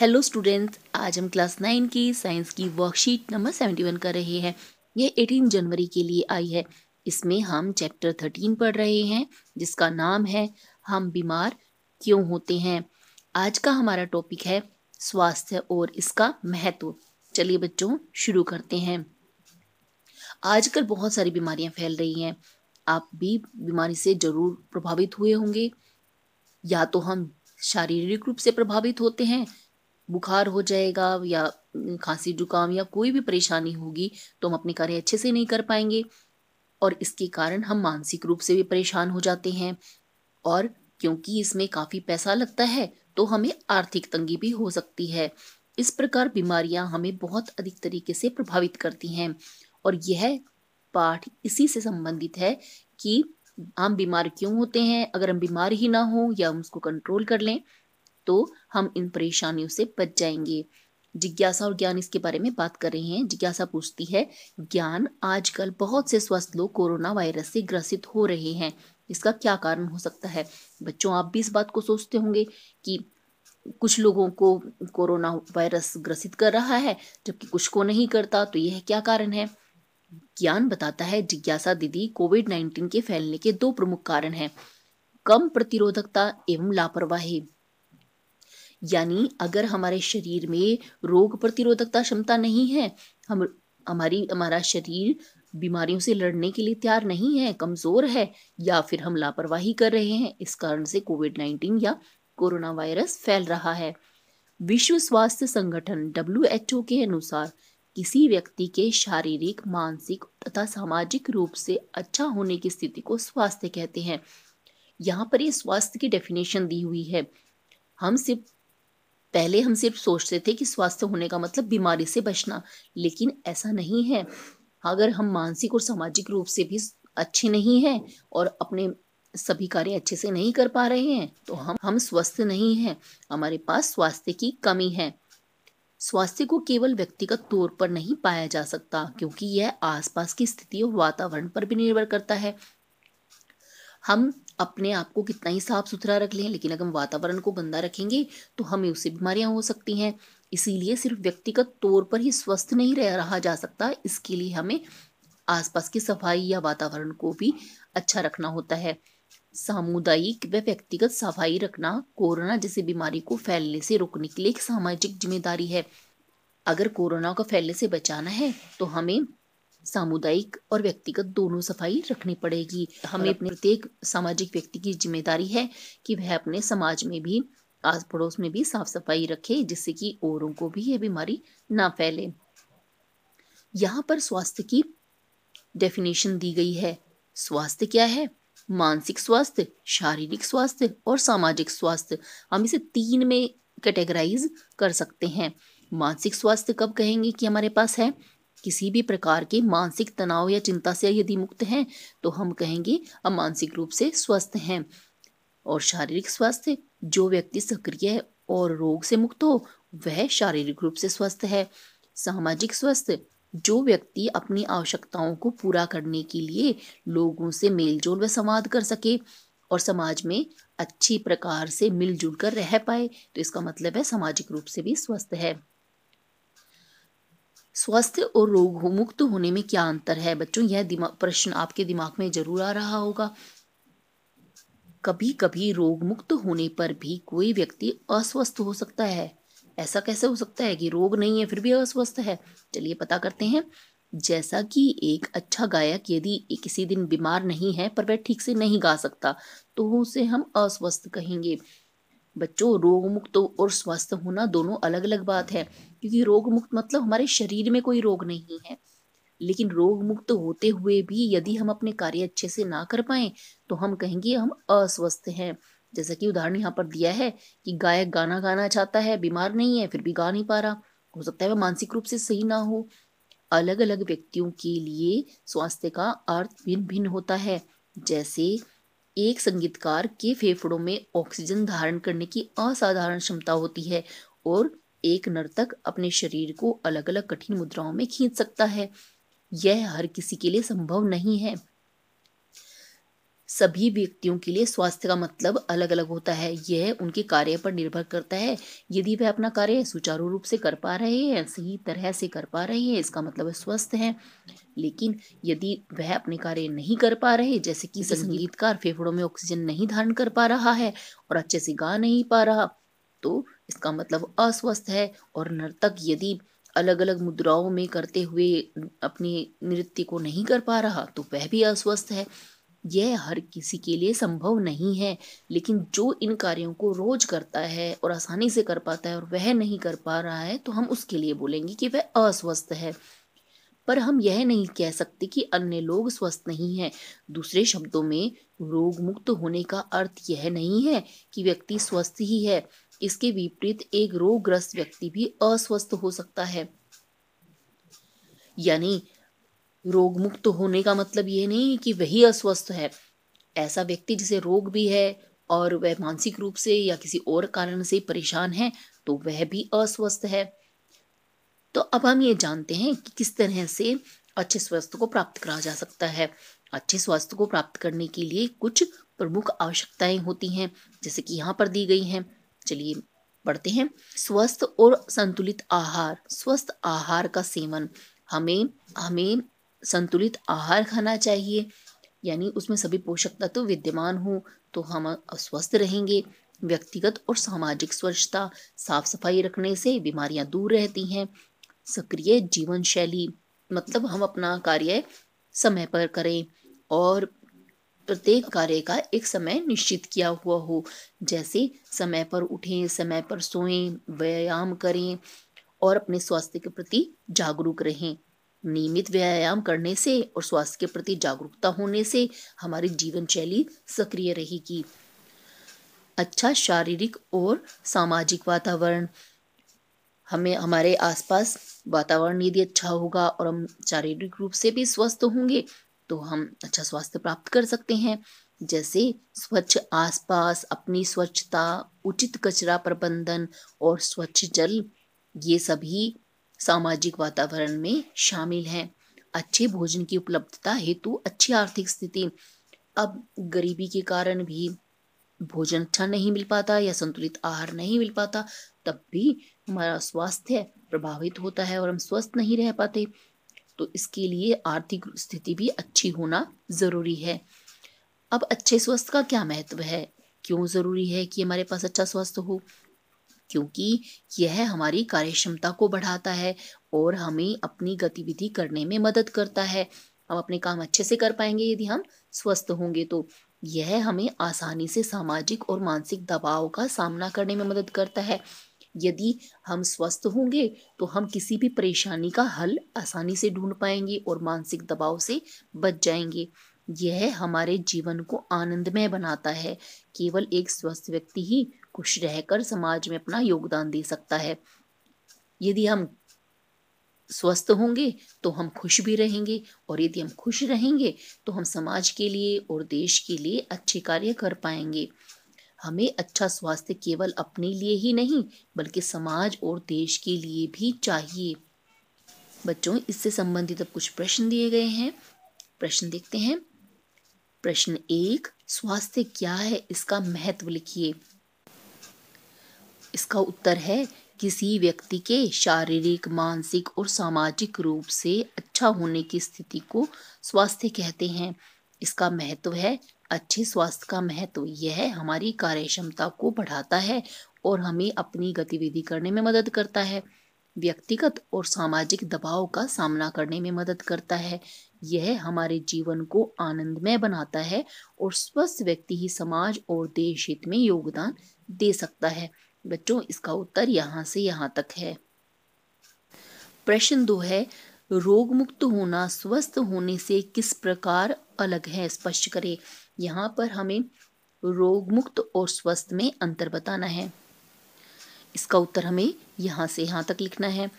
Hello students आज हम class nine की साइंस की वर्कशीट नंबर सेवेंटी वन कर रहे हैं यह एटीन जनवरी के लिए आई है इसमें हम चैप्टर थर्टीन पढ़ रहे हैं जिसका नाम है हम बीमार क्यों होते हैं आज का हमारा टॉपिक है स्वास्थ्य और इसका महत्व चलिए बच्चों शुरू करते हैं आजकल बहुत सारी बीमारियां फैल रही हैं आप भी बीमारी से जरूर प्रभावित हुए होंगे या तो हम शारीरिक रूप से प्रभावित होते हैं बुखार हो जाएगा या खांसी जुकाम या कोई भी परेशानी होगी तो हम अपने कार्य अच्छे से नहीं कर पाएंगे और इसके कारण हम मानसिक रूप से भी परेशान हो जाते हैं और क्योंकि इसमें काफ़ी पैसा लगता है तो हमें आर्थिक तंगी भी हो सकती है इस प्रकार बीमारियां हमें बहुत अधिक तरीके से प्रभावित करती हैं और यह पाठ इसी से संबंधित है कि हम बीमार क्यों होते हैं अगर हम बीमार ही ना हो या हम उसको कंट्रोल कर लें तो हम इन परेशानियों से बच जाएंगे जिज्ञासा और ज्ञान इसके बारे में बात कर रहे हैं जिज्ञासा पूछती है ज्ञान आजकल बहुत से स्वस्थ लोग कोरोना वायरस से ग्रसित हो रहे हैं इसका क्या कारण हो सकता है बच्चों आप भी इस बात को सोचते होंगे कि कुछ लोगों को कोरोना वायरस ग्रसित कर रहा है जबकि कुछ को नहीं करता तो यह क्या कारण है ज्ञान बताता है जिज्ञासा दीदी कोविड नाइन्टीन के फैलने के दो प्रमुख कारण हैं कम प्रतिरोधकता एवं लापरवाही यानी अगर हमारे शरीर में रोग प्रतिरोधकता क्षमता नहीं है हम हमारी हमारा शरीर बीमारियों से लड़ने के लिए तैयार नहीं है कमज़ोर है या फिर हम लापरवाही कर रहे हैं इस कारण से कोविड नाइन्टीन या कोरोना वायरस फैल रहा है विश्व स्वास्थ्य संगठन डब्ल्यू के अनुसार किसी व्यक्ति के शारीरिक मानसिक तथा सामाजिक रूप से अच्छा होने की स्थिति को स्वास्थ्य कहते हैं यहाँ पर ये स्वास्थ्य की डेफिनेशन दी हुई है हम सिर्फ पहले हम सिर्फ सोचते थे कि स्वास्थ्य होने का मतलब बीमारी से बचना लेकिन ऐसा नहीं है अगर हम मानसिक और सामाजिक रूप से भी अच्छे नहीं हैं और अपने सभी कार्य अच्छे से नहीं कर पा रहे हैं तो हम हम स्वस्थ नहीं हैं हमारे पास स्वास्थ्य की कमी है स्वास्थ्य को केवल व्यक्तिगत तौर पर नहीं पाया जा सकता क्योंकि यह आसपास की स्थिति और वातावरण पर भी निर्भर करता है हम अपने आप को कितना ही साफ सुथरा रख लें लेकिन अगर हम वातावरण को गंदा रखेंगे तो हमें उससे बीमारियां हो सकती हैं इसीलिए सिर्फ व्यक्तिगत तौर पर ही स्वस्थ नहीं रह रहा जा सकता इसके लिए हमें आसपास की सफाई या वातावरण को भी अच्छा रखना होता है सामुदायिक व व्यक्तिगत सफाई रखना कोरोना जैसी बीमारी को फैलने से रोकने के लिए एक सामाजिक जिम्मेदारी है अगर कोरोना को फैलने से बचाना है तो हमें सामुदायिक और व्यक्तिगत दोनों सफाई रखनी पड़ेगी हमें हाँ। अपने प्रत्येक सामाजिक व्यक्ति की जिम्मेदारी है कि वह अपने समाज में भी आस पड़ोस में भी साफ सफाई रखे जिससे कि औरों को भी यह बीमारी ना फैले यहाँ पर स्वास्थ्य की डेफिनेशन दी गई है स्वास्थ्य क्या है मानसिक स्वास्थ्य शारीरिक स्वास्थ्य और सामाजिक स्वास्थ्य हम इसे तीन में कैटेगराइज कर सकते हैं मानसिक स्वास्थ्य कब कहेंगे कि हमारे पास है किसी भी प्रकार के मानसिक तनाव या चिंता से यदि मुक्त हैं तो हम कहेंगे हम मानसिक रूप से स्वस्थ हैं और शारीरिक स्वास्थ्य जो व्यक्ति सक्रिय और रोग से मुक्त हो वह शारीरिक रूप से स्वस्थ है सामाजिक स्वस्थ जो व्यक्ति अपनी आवश्यकताओं को पूरा करने के लिए लोगों से मेलजोल व संवाद कर सके और समाज में अच्छी प्रकार से मिलजुल कर रह पाए तो इसका मतलब है सामाजिक रूप से भी स्वस्थ है स्वास्थ्य और रोग मुक्त होने में क्या अंतर है बच्चों यह प्रश्न आपके दिमाग में जरूर आ रहा होगा कभी कभी रोग मुक्त होने पर भी कोई व्यक्ति अस्वस्थ हो सकता है ऐसा कैसे हो सकता है कि रोग नहीं है फिर भी अस्वस्थ है चलिए पता करते हैं जैसा कि एक अच्छा गायक यदि किसी दिन बीमार नहीं है पर वह ठीक से नहीं गा सकता तो उसे हम अस्वस्थ कहेंगे बच्चों रोग मुक्त और स्वस्थ होना दोनों अलग अलग बात है क्योंकि रोग मुक्त मतलब हमारे शरीर में कोई रोग नहीं है लेकिन रोग मुक्त होते हुए भी यदि हम अपने कार्य अच्छे से ना कर पाए तो हम कहेंगे हम अस्वस्थ हैं जैसा कि उदाहरण यहाँ पर दिया है कि गायक गाना गाना चाहता है बीमार नहीं है फिर भी गा नहीं पा रहा हो सकता है वह मानसिक रूप से सही ना हो अलग अलग व्यक्तियों के लिए स्वास्थ्य का अर्थ भिन्न भिन्न होता है जैसे एक संगीतकार के फेफड़ों में ऑक्सीजन धारण करने की असाधारण क्षमता होती है और एक नर्तक अपने शरीर को अलग अलग कठिन मुद्राओं में खींच सकता है यह हर किसी के लिए संभव नहीं है सभी व्यक्तियों के लिए स्वास्थ्य का मतलब अलग अलग होता है यह उनके कार्य पर निर्भर करता है यदि वह अपना कार्य सुचारू रूप से कर पा रहे हैं सही तरह से कर पा रहे हैं इसका मतलब स्वस्थ हैं लेकिन यदि वह अपने कार्य नहीं कर पा रहे जैसे कि संगीतकार फेफड़ों में ऑक्सीजन नहीं धारण कर पा रहा है और अच्छे से गा नहीं पा रहा तो इसका मतलब अस्वस्थ है और नर्तक यदि अलग अलग मुद्राओं में करते हुए अपने नृत्य को नहीं कर पा रहा तो वह भी अस्वस्थ है यह हर किसी के लिए संभव नहीं है लेकिन जो इन कार्यों को रोज करता है और आसानी से कर पाता है और वह नहीं कर पा रहा है तो हम उसके लिए बोलेंगे कि वह अस्वस्थ है पर हम यह नहीं कह सकते कि अन्य लोग स्वस्थ नहीं हैं दूसरे शब्दों में रोग मुक्त होने का अर्थ यह नहीं है कि व्यक्ति स्वस्थ ही है इसके विपरीत एक रोगग्रस्त व्यक्ति भी अस्वस्थ हो सकता है यानी रोग मुक्त होने का मतलब ये नहीं कि वही अस्वस्थ है ऐसा व्यक्ति जिसे रोग भी है और वह मानसिक रूप से या किसी और कारण से परेशान है तो वह भी अस्वस्थ है तो अब हम ये जानते हैं कि किस तरह से अच्छे स्वास्थ्य को प्राप्त करा जा सकता है अच्छे स्वास्थ्य को प्राप्त करने के लिए कुछ प्रमुख आवश्यकताएं होती हैं जैसे कि यहाँ पर दी गई हैं चलिए पढ़ते हैं स्वस्थ और संतुलित आहार स्वस्थ आहार का सेवन हमें हमें संतुलित आहार खाना चाहिए यानी उसमें सभी पोषक तत्व तो विद्यमान हो तो हम अस्वस्थ रहेंगे व्यक्तिगत और सामाजिक स्वच्छता साफ सफाई रखने से बीमारियां दूर रहती हैं सक्रिय जीवन शैली मतलब हम अपना कार्य समय पर करें और प्रत्येक कार्य का एक समय निश्चित किया हुआ हो जैसे समय पर उठें समय पर सोएं व्यायाम करें और अपने स्वास्थ्य के प्रति जागरूक रहें नियमित व्यायाम करने से और स्वास्थ्य के प्रति जागरूकता होने से हमारी जीवन शैली सक्रिय रहेगी अच्छा शारीरिक और सामाजिक वातावरण हमें हमारे आसपास वातावरण यदि अच्छा होगा और हम शारीरिक रूप से भी स्वस्थ होंगे तो हम अच्छा स्वास्थ्य प्राप्त कर सकते हैं जैसे स्वच्छ आसपास अपनी स्वच्छता उचित कचरा प्रबंधन और स्वच्छ जल ये सभी सामाजिक वातावरण में शामिल हैं अच्छे भोजन की उपलब्धता हेतु अच्छी आर्थिक स्थिति अब गरीबी के कारण भी भोजन अच्छा नहीं मिल पाता या संतुलित आहार नहीं मिल पाता तब भी हमारा स्वास्थ्य प्रभावित होता है और हम स्वस्थ नहीं रह पाते तो इसके लिए आर्थिक स्थिति भी अच्छी होना ज़रूरी है अब अच्छे स्वास्थ्य का क्या महत्व है क्यों ज़रूरी है कि हमारे पास अच्छा स्वास्थ्य हो क्योंकि यह हमारी कार्यक्षमता को बढ़ाता है और हमें अपनी गतिविधि करने में मदद करता है हम अपने काम अच्छे से कर पाएंगे यदि हम स्वस्थ होंगे तो यह हमें आसानी से सामाजिक और मानसिक दबाव का सामना करने में मदद करता है यदि हम स्वस्थ होंगे तो हम किसी भी परेशानी का हल आसानी से ढूंढ पाएंगे और मानसिक दबाव से बच जाएंगे यह हमारे जीवन को आनंदमय बनाता है केवल एक स्वस्थ व्यक्ति ही खुश रहकर समाज में अपना योगदान दे सकता है यदि हम स्वस्थ होंगे तो हम खुश भी रहेंगे और यदि हम खुश रहेंगे तो हम समाज के लिए और देश के लिए अच्छे कार्य कर पाएंगे हमें अच्छा स्वास्थ्य केवल अपने लिए ही नहीं बल्कि समाज और देश के लिए भी चाहिए बच्चों इससे संबंधित अब कुछ प्रश्न दिए गए हैं प्रश्न देखते हैं प्रश्न एक स्वास्थ्य क्या है इसका महत्व लिखिए इसका उत्तर है किसी व्यक्ति के शारीरिक मानसिक और सामाजिक रूप से अच्छा होने की स्थिति को स्वास्थ्य कहते हैं इसका महत्व है अच्छे स्वास्थ्य का महत्व यह हमारी कार्य क्षमता को बढ़ाता है और हमें अपनी गतिविधि करने में मदद करता है व्यक्तिगत और सामाजिक दबाव का सामना करने में मदद करता है यह हमारे जीवन को आनंदमय बनाता है और स्वस्थ व्यक्ति ही समाज और देश हित में योगदान दे सकता है बच्चों इसका उत्तर यहाँ से यहाँ तक है प्रश्न दो है रोग मुक्त होना स्वस्थ होने से किस प्रकार अलग है स्पष्ट करें यहाँ पर हमें रोग मुक्त और स्वस्थ में अंतर बताना है इसका उत्तर हमें यहाँ से यहाँ तक लिखना है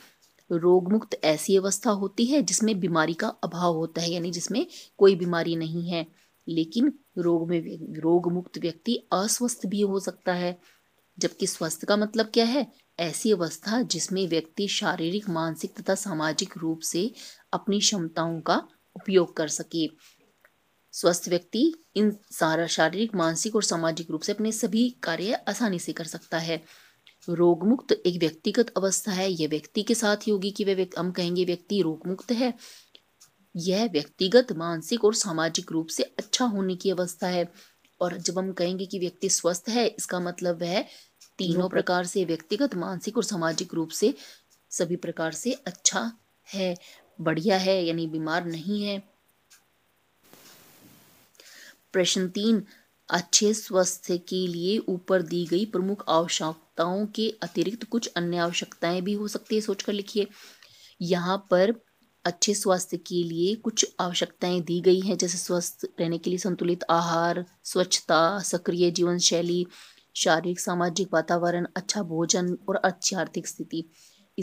रोग मुक्त ऐसी अवस्था होती है जिसमें बीमारी का अभाव होता है यानी जिसमें कोई बीमारी नहीं है लेकिन रोग में रोग मुक्त व्यक्ति अस्वस्थ भी हो सकता है जबकि स्वस्थ का मतलब क्या है ऐसी अवस्था जिसमें व्यक्ति शारीरिक मानसिक तथा सामाजिक रूप से अपनी क्षमताओं का उपयोग कर सके स्वस्थ व्यक्ति इन सारा शारीरिक मानसिक और सामाजिक रूप से अपने सभी कार्य आसानी से कर सकता है रोगमुक्त एक व्यक्तिगत अवस्था है यह व्यक्ति के साथ ही होगी कि वह हम कहेंगे व्यक्ति रोगमुक्त है यह व्यक्तिगत मानसिक और सामाजिक रूप से अच्छा होने की अवस्था है और जब हम कहेंगे कि व्यक्ति स्वस्थ है इसका मतलब वह तीनों प्रकार से व्यक्तिगत मानसिक और सामाजिक रूप से सभी प्रकार से अच्छा है बढ़िया है यानी बीमार नहीं है प्रश्न तीन अच्छे स्वास्थ्य के लिए ऊपर दी गई प्रमुख आवश्यकताओं के अतिरिक्त कुछ अन्य आवश्यकताएं भी हो सकती है सोचकर लिखिए यहाँ पर अच्छे स्वास्थ्य के लिए कुछ आवश्यकताएं दी गई हैं जैसे स्वस्थ रहने के लिए संतुलित आहार स्वच्छता सक्रिय जीवन शैली शारीरिक सामाजिक वातावरण अच्छा भोजन और अच्छी आर्थिक स्थिति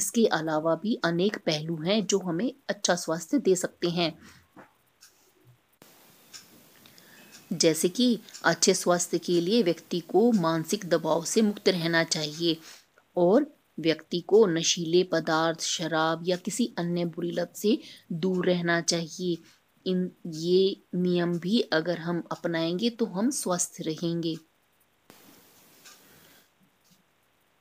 इसके अलावा भी अनेक पहलू हैं जो हमें अच्छा स्वास्थ्य दे सकते हैं जैसे कि अच्छे स्वास्थ्य के लिए व्यक्ति को मानसिक दबाव से मुक्त रहना चाहिए और व्यक्ति को नशीले पदार्थ शराब या किसी अन्य बुरी लत से दूर रहना चाहिए इन ये नियम भी अगर हम अपनाएंगे तो हम स्वस्थ रहेंगे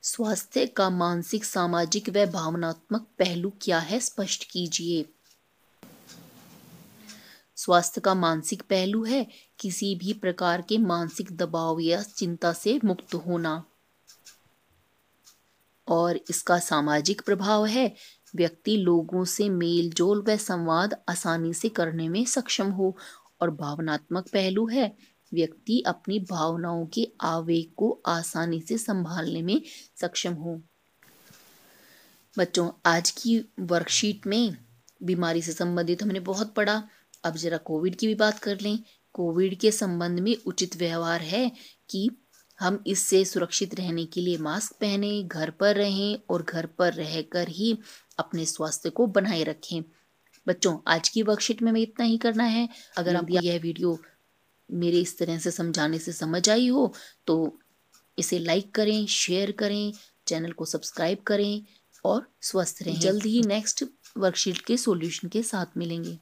स्वास्थ्य का मानसिक सामाजिक व भावनात्मक पहलू क्या है स्पष्ट कीजिए स्वास्थ्य का मानसिक पहलू है किसी भी प्रकार के मानसिक दबाव या चिंता से मुक्त होना और इसका सामाजिक प्रभाव है व्यक्ति लोगों से मेल जोल व संवाद आसानी से करने में सक्षम हो और भावनात्मक पहलू है व्यक्ति अपनी भावनाओं के आवेग को आसानी से संभालने में सक्षम हो बच्चों आज की वर्कशीट में बीमारी से संबंधित हमने बहुत पढ़ा अब जरा कोविड की भी बात कर लें कोविड के संबंध में उचित व्यवहार है कि हम इससे सुरक्षित रहने के लिए मास्क पहने घर पर रहें और घर पर रहकर ही अपने स्वास्थ्य को बनाए रखें बच्चों आज की वर्कशीट में हमें इतना ही करना है अगर आप यह वीडियो मेरे इस तरह से समझाने से समझ आई हो तो इसे लाइक करें शेयर करें चैनल को सब्सक्राइब करें और स्वस्थ रहें जल्द ही नेक्स्ट वर्कशीट के सॉल्यूशन के साथ मिलेंगे